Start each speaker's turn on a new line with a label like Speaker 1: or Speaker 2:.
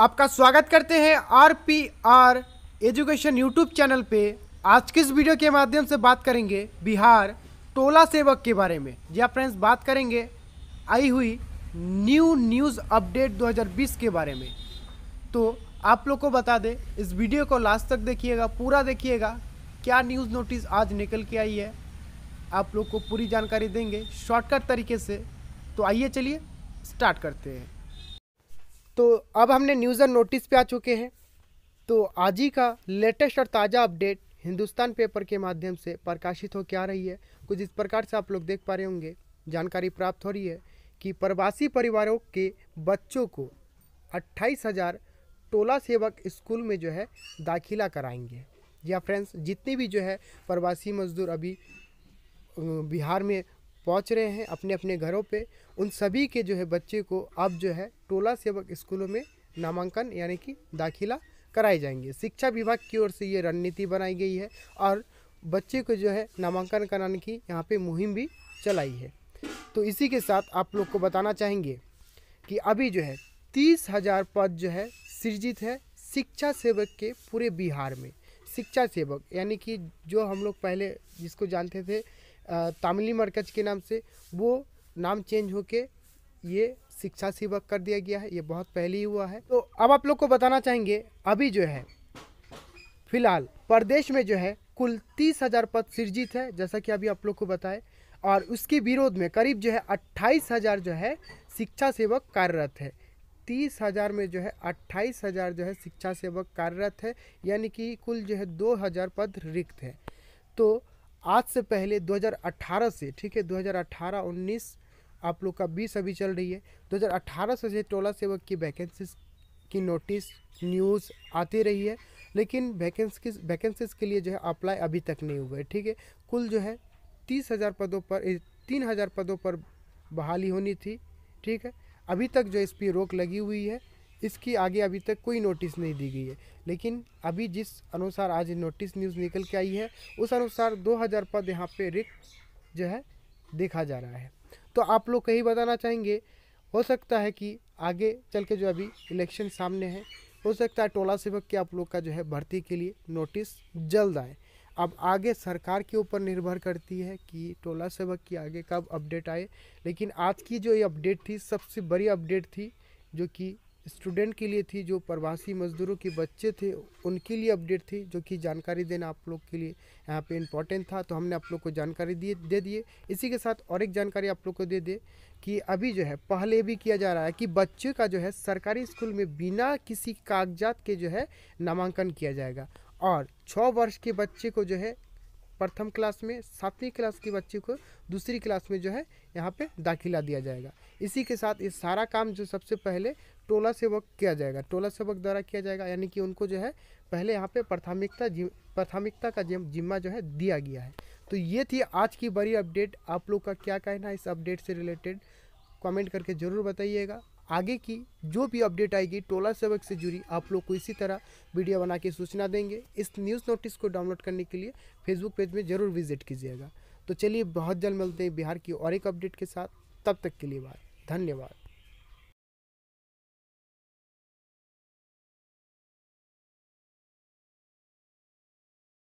Speaker 1: आपका स्वागत करते हैं R P R education YouTube channel पे आज किस वीडियो के माध्यम से बात करेंगे बिहार टोला सेवक के बारे में जी आप हाँ फ्रेंड्स बात करेंगे आई हुई न्यू न्यूज़ अपडेट 2020 के बारे में तो आप लोग को बता दें इस वीडियो को लास्ट तक देखिएगा पूरा देखिएगा क्या न्यूज़ नोटिस आज निकल के आई है आप लोग को पूरी जानकारी देंगे शॉर्टकट तरीके से तो आइए चलिए स्टार्ट करते हैं तो अब हमने न्यूज़ एंड नोटिस पे आ चुके हैं तो आज ही का लेटेस्ट और ताज़ा अपडेट हिंदुस्तान पेपर के माध्यम से प्रकाशित हो आ रही है कुछ इस प्रकार से आप लोग देख पा रहे होंगे जानकारी प्राप्त हो रही है कि प्रवासी परिवारों के बच्चों को अट्ठाईस हज़ार टोला सेवक स्कूल में जो है दाखिला कराएंगे या फ्रेंड्स जितने भी जो है प्रवासी मजदूर अभी बिहार में पहुंच रहे हैं अपने अपने घरों पे उन सभी के जो है बच्चे को अब जो है टोला सेवक स्कूलों में नामांकन यानी कि दाखिला कराए जाएंगे शिक्षा विभाग की ओर से ये रणनीति बनाई गई है और बच्चे को जो है नामांकन कराने की यहाँ पे मुहिम भी चलाई है तो इसी के साथ आप लोग को बताना चाहेंगे कि अभी जो है तीस हज़ार पद जो है सृजित है शिक्षा सेवक के पूरे बिहार में शिक्षा सेवक यानी कि जो हम लोग पहले जिसको जानते थे तामिली मरकज के नाम से वो नाम चेंज होके ये शिक्षा सेवक कर दिया गया है ये बहुत पहले ही हुआ है तो अब आप लोग को बताना चाहेंगे अभी जो है फिलहाल प्रदेश में जो है कुल तीस हज़ार पद सृजित है जैसा कि अभी आप लोग को बताए और उसके विरोध में करीब जो है अट्ठाईस हज़ार जो है शिक्षा सेवक कार्यरत है तीस हज़ार में जो है अट्ठाईस हज़ार जो है शिक्षा सेवक कार्यरत है यानी कि कुल जो है दो हज़ार पद रिक्त है तो आज से पहले 2018 से ठीक है 2018-19 आप लोग का बीस अभी चल रही है 2018 से टोला सेवक की वैकेंसीज की नोटिस न्यूज़ आती रही है लेकिन वैकेंसीज वैकेंसीज के लिए जो है अप्लाई अभी तक नहीं हुआ है ठीक है कुल जो है तीस हज़ार पदों पर तीन हज़ार पदों पर बहाली होनी थी ठीक है अभी तक जो इस पर रोक लगी हुई है इसकी आगे अभी तक कोई नोटिस नहीं दी गई है लेकिन अभी जिस अनुसार आज नोटिस न्यूज़ निकल के आई है उस अनुसार 2000 पद यहाँ पे रिक्त जो है देखा जा रहा है तो आप लोग कहीं बताना चाहेंगे हो सकता है कि आगे चल के जो अभी इलेक्शन सामने है हो सकता है टोला सेवक के आप लोग का जो है भर्ती के लिए नोटिस जल्द आए अब आगे सरकार के ऊपर निर्भर करती है कि टोला सेवक की आगे कब अपडेट आए लेकिन आज की जो ये अपडेट थी सबसे बड़ी अपडेट थी जो कि स्टूडेंट के लिए थी जो प्रवासी मजदूरों के बच्चे थे उनके लिए अपडेट थी जो कि जानकारी देना आप लोग के लिए यहाँ पे इम्पोर्टेंट था तो हमने आप लोग को जानकारी दिए दे दिए इसी के साथ और एक जानकारी आप लोग को दे दे कि अभी जो है पहले भी किया जा रहा है कि बच्चे का जो है सरकारी स्कूल में बिना किसी कागजात के जो है नामांकन किया जाएगा और छः वर्ष के बच्चे को जो है प्रथम क्लास में सातवीं क्लास की बच्ची को दूसरी क्लास में जो है यहाँ पे दाखिला दिया जाएगा इसी के साथ ये सारा काम जो सबसे पहले टोला सेवक किया जाएगा टोला सेवक द्वारा किया जाएगा यानी कि उनको जो है पहले यहाँ पे प्राथमिकता प्राथमिकता का जिम्मा जो है दिया गया है तो ये थी आज की बड़ी अपडेट आप लोग का क्या कहना है इस अपडेट से रिलेटेड कमेंट करके ज़रूर बताइएगा आगे की जो भी अपडेट आएगी टोला सेवक से जुड़ी आप लोग को इसी तरह वीडियो बना के सूचना देंगे इस न्यूज़ नोटिस को डाउनलोड करने के लिए फेसबुक पेज में ज़रूर विजिट कीजिएगा तो चलिए बहुत जल्द मिलते हैं बिहार की और एक अपडेट के साथ तब तक के लिए बात धन्यवाद